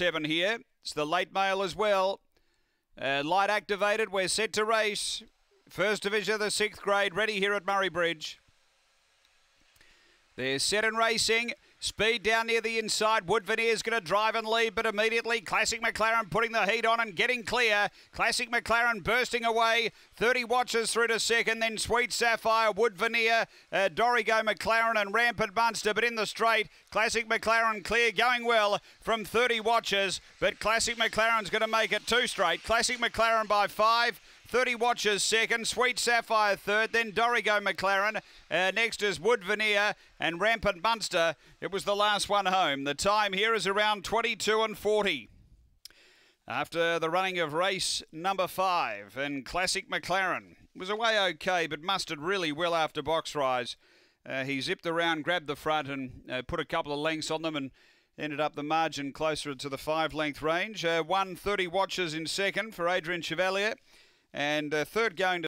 Seven here. It's the late mail as well. Uh, light activated. We're set to race. First division of the sixth grade. Ready here at Murray Bridge. They're set and racing. Speed down near the inside. Wood is going to drive and lead, but immediately Classic McLaren putting the heat on and getting clear. Classic McLaren bursting away. 30 watches through to second, then Sweet Sapphire, Wood Veneer, uh, Dorigo McLaren, and Rampant Munster. But in the straight, Classic McLaren clear, going well from 30 watches. But Classic McLaren's going to make it two straight. Classic McLaren by five. 30 watches second, Sweet Sapphire third, then Dorigo McLaren. Uh, next is Wood Veneer and Rampant Munster. It was the last one home. The time here is around 22 and 40. After the running of race number five in Classic McLaren. was away okay, but mustered really well after box rise. Uh, he zipped around, grabbed the front, and uh, put a couple of lengths on them and ended up the margin closer to the five length range. Uh, 130 watches in second for Adrian Chevalier. And uh, third going to